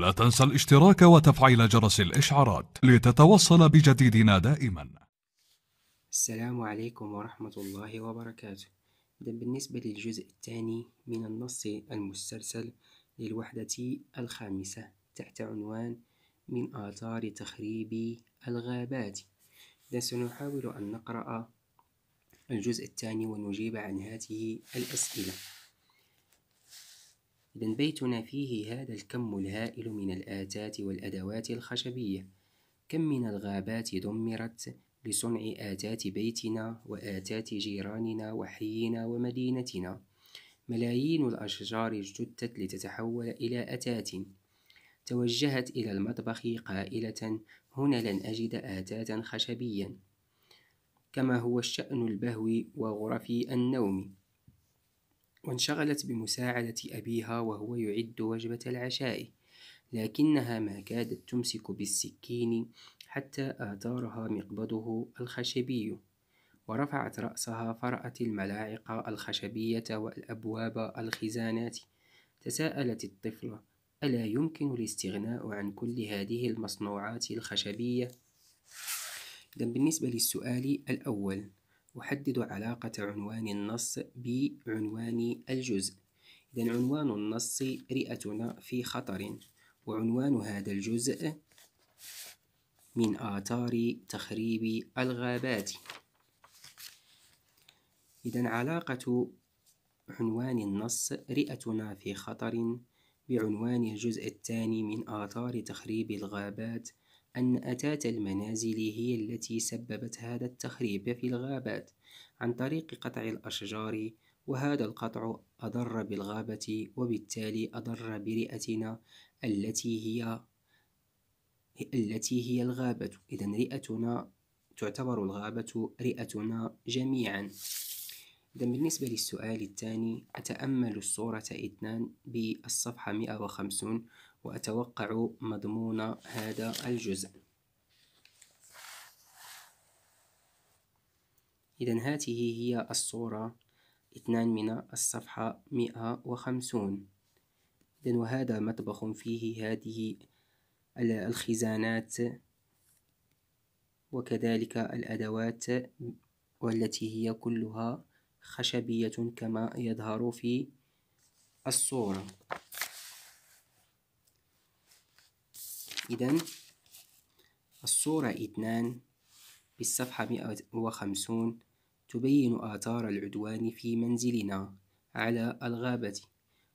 لا تنسى الاشتراك وتفعيل جرس الإشعارات لتتوصل بجديدنا دائما السلام عليكم ورحمة الله وبركاته ده بالنسبة للجزء الثاني من النص المسترسل للوحدة الخامسة تحت عنوان من آثار تخريب الغابات ده سنحاول أن نقرأ الجزء الثاني ونجيب عن هذه الأسئلة إذا بيتنا فيه هذا الكم الهائل من الآتات والأدوات الخشبية كم من الغابات دمرت لصنع آتات بيتنا وآتات جيراننا وحينا ومدينتنا ملايين الأشجار اجتدت لتتحول إلى أتات توجهت إلى المطبخ قائلة هنا لن أجد آتاتا خشبيا كما هو الشأن البهوي وغرف النوم وانشغلت بمساعدة أبيها وهو يعد وجبة العشاء لكنها ما كادت تمسك بالسكين حتى آثارها مقبضه الخشبي ورفعت رأسها فرأت الملاعق الخشبية والأبواب الخزانات تساءلت الطفلة ألا يمكن الاستغناء عن كل هذه المصنوعات الخشبية؟ إذا بالنسبة للسؤال الأول أحدد علاقة عنوان النص بعنوان الجزء إذا عنوان النص رئتنا في خطر وعنوان هذا الجزء من آثار تخريب الغابات إذا علاقة عنوان النص رئتنا في خطر بعنوان الجزء الثاني من آثار تخريب الغابات أن أتات المنازل هي التي سببت هذا التخريب في الغابات عن طريق قطع الأشجار وهذا القطع أضر بالغابة وبالتالي أضر برئتنا التي هي التي هي الغابة إذا رئتنا تعتبر الغابة رئتنا جميعا إذا بالنسبة للسؤال الثاني أتأمل الصورة اثنان بالصفحة 150 وأتوقع مضمون هذا الجزء إذا هذه هي الصورة اثنان من الصفحة مئة وخمسون إذا وهذا مطبخ فيه هذه الخزانات وكذلك الأدوات والتي هي كلها خشبية كما يظهر في الصورة إذا الصورة اثنان بالصفحة 150 تبين آثار العدوان في منزلنا على الغابة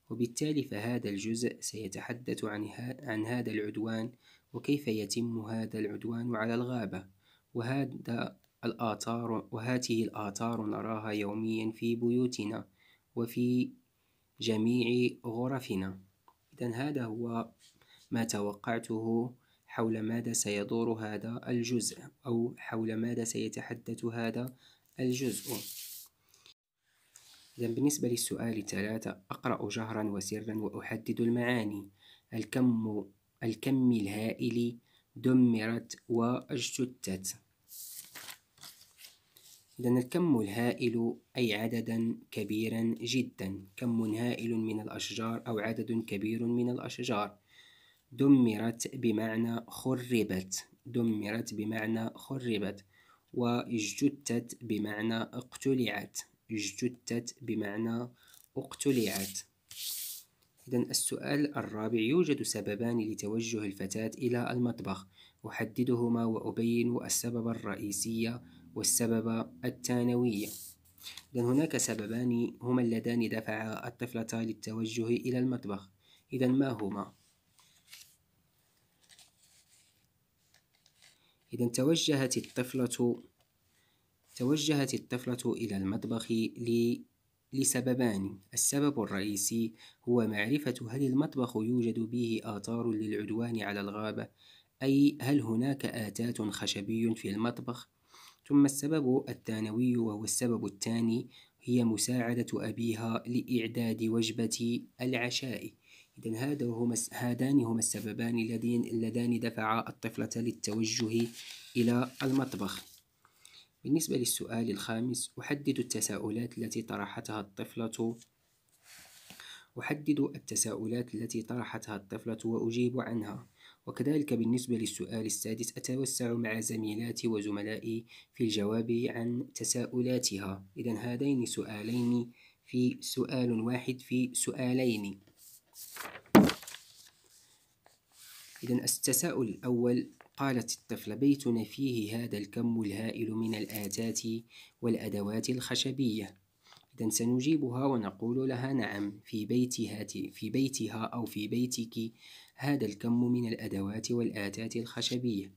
وبالتالي فهذا الجزء سيتحدث عن, عن هذا العدوان وكيف يتم هذا العدوان على الغابة وهذا الآثار وهذه الآثار نراها يوميا في بيوتنا وفي جميع غرفنا إذا هذا هو ما توقعته حول ماذا سيدور هذا الجزء أو حول ماذا سيتحدث هذا الجزء إذا بالنسبة للسؤال ثلاثة أقرأ جهرا وسرا وأحدد المعاني الكم الكم الهائل دمرت واجتتت إذا الكم الهائل أي عددا كبيرا جدا كم هائل من الأشجار أو عدد كبير من الأشجار دمرت بمعنى خربت دمرت بمعنى خربت واجتثت بمعنى اقتلعت اجتثت بمعنى اقتلعت إذا السؤال الرابع يوجد سببان لتوجه الفتاة إلى المطبخ أحددهما وأبين السبب الرئيسي والسبب الثانوي إذا هناك سببان هما اللذان دفعا الطفلة للتوجه إلى المطبخ إذا ما هما؟ إذا توجهت الطفلة توجهت الطفلة إلى المطبخ لسببان السبب الرئيسي هو معرفة هل المطبخ يوجد به آثار للعدوان على الغابة أي هل هناك آتات خشبي في المطبخ ثم السبب الثانوي وهو السبب الثاني هي مساعدة أبيها لإعداد وجبة العشاء إذا هذا هما هذان هما السببان اللذين اللذان دفعا الطفلة للتوجه إلى المطبخ بالنسبة للسؤال الخامس أحدد التساؤلات التي طرحتها الطفلة أحدد التساؤلات التي طرحتها الطفلة وأجيب عنها وكذلك بالنسبة للسؤال السادس أتوسع مع زميلاتي وزملائي في الجواب عن تساؤلاتها إذا هذين سؤالين في سؤال واحد في سؤالين إذا التساؤل الأول قالت الطفلة بيتنا فيه هذا الكم الهائل من الآتات والأدوات الخشبية إذا سنجيبها ونقول لها نعم في بيتها في بيتها أو في بيتك هذا الكم من الأدوات والآتات الخشبية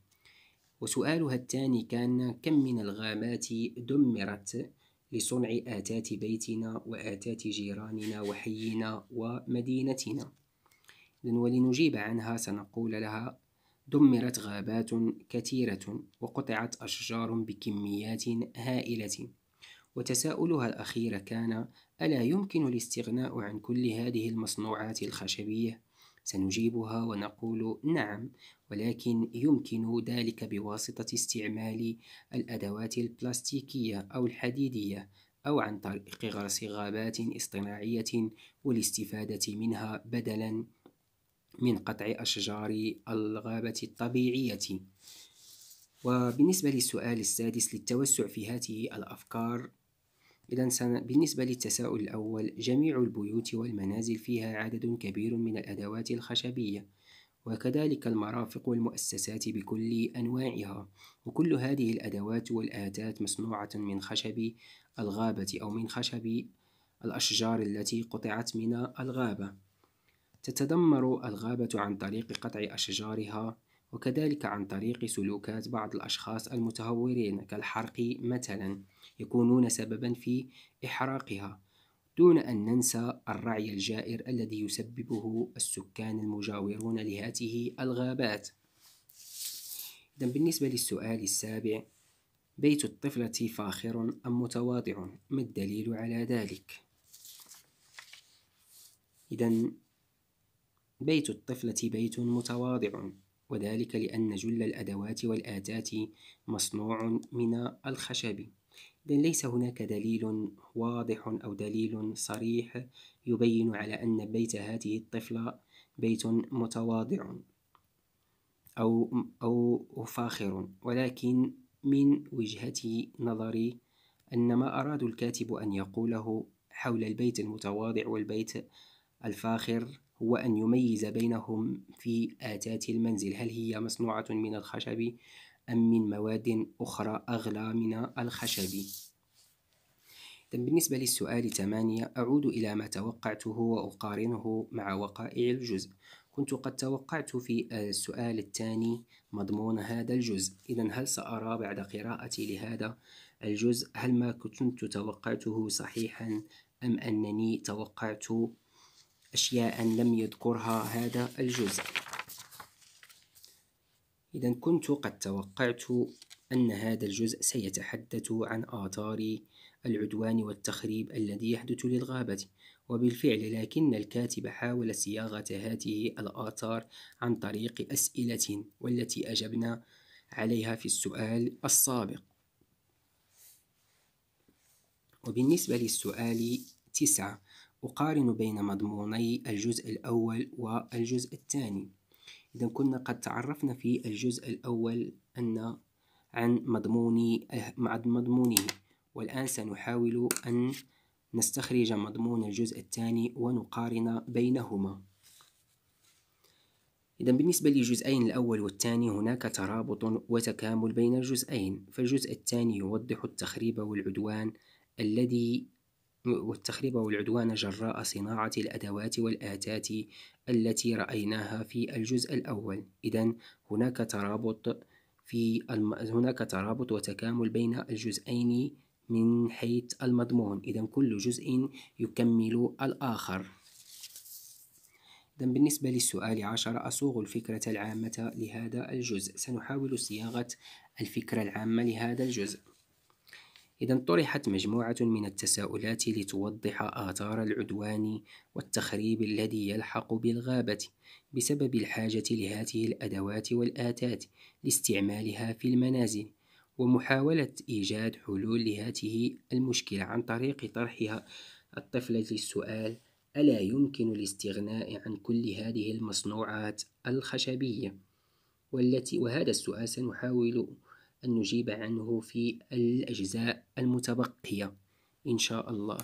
وسؤالها الثاني كان كم من الغابات دمرت لصنع آتات بيتنا وآتات جيراننا وحينا ومدينتنا ولنجيب عنها سنقول لها دمرت غابات كثيرة وقطعت أشجار بكميات هائلة وتساؤلها الأخير كان ألا يمكن الاستغناء عن كل هذه المصنوعات الخشبية سنجيبها ونقول نعم ولكن يمكن ذلك بواسطة استعمال الأدوات البلاستيكية أو الحديدية أو عن طريق غرس غابات اصطناعية والاستفادة منها بدلا من قطع أشجار الغابة الطبيعية وبالنسبة للسؤال السادس للتوسع في هذه الأفكار إذا بالنسبة للتساؤل الأول جميع البيوت والمنازل فيها عدد كبير من الأدوات الخشبية وكذلك المرافق والمؤسسات بكل أنواعها وكل هذه الأدوات والآتات مصنوعة من خشب الغابة أو من خشب الأشجار التي قطعت من الغابة تتدمر الغابة عن طريق قطع أشجارها وكذلك عن طريق سلوكات بعض الأشخاص المتهورين كالحرق مثلا يكونون سببا في إحراقها دون أن ننسى الرعي الجائر الذي يسببه السكان المجاورون لهاته الغابات إذا بالنسبة للسؤال السابع بيت الطفلة فاخر أم متواضع؟ ما الدليل على ذلك؟ إذا بيت الطفلة بيت متواضع وذلك لأن جل الأدوات والآتات مصنوع من الخشب إذن ليس هناك دليل واضح أو دليل صريح يبين على أن بيت هذه الطفلة بيت متواضع أو, أو فاخر ولكن من وجهة نظري أن ما أراد الكاتب أن يقوله حول البيت المتواضع والبيت الفاخر هو أن يميز بينهم في آتات المنزل هل هي مصنوعة من الخشب أم من مواد أخرى أغلى من الخشب طيب، بالنسبة للسؤال 8 أعود إلى ما توقعته وأقارنه مع وقائع الجزء كنت قد توقعت في السؤال الثاني مضمون هذا الجزء إذا هل سأرى بعد قراءتي لهذا الجزء هل ما كنت توقعته صحيحا أم أنني توقعت أشياء لم يذكرها هذا الجزء إذا كنت قد توقعت أن هذا الجزء سيتحدث عن آثار العدوان والتخريب الذي يحدث للغابة وبالفعل لكن الكاتب حاول صياغة هذه الآثار عن طريق أسئلة والتي أجبنا عليها في السؤال السابق وبالنسبة للسؤال تسعة أقارن بين مضموني الجزء الأول والجزء الثاني إذا كنا قد تعرفنا في الجزء الأول أن عن مضمون مضمونه والآن سنحاول أن نستخرج مضمون الجزء الثاني ونقارن بينهما إذا بالنسبة للجزئين الأول والثاني هناك ترابط وتكامل بين الجزئين فالجزء الثاني يوضح التخريب والعدوان الذي والتخريب والعدوان جراء صناعة الأدوات والآتات التي رأيناها في الجزء الأول إذا هناك ترابط في الم... هناك ترابط وتكامل بين الجزئين من حيث المضمون إذا كل جزء يكمل الآخر إذا بالنسبة للسؤال عشر أصوغ الفكرة العامة لهذا الجزء سنحاول صياغة الفكرة العامة لهذا الجزء إذا طرحت مجموعة من التساؤلات لتوضح آثار العدوان والتخريب الذي يلحق بالغابة بسبب الحاجة لهذه الأدوات والآتات لاستعمالها في المنازل ومحاولة إيجاد حلول لهذه المشكلة عن طريق طرحها الطفلة للسؤال ألا يمكن الاستغناء عن كل هذه المصنوعات الخشبية والتي وهذا السؤال سنحاول أن نجيب عنه في الأجزاء المتبقية إن شاء الله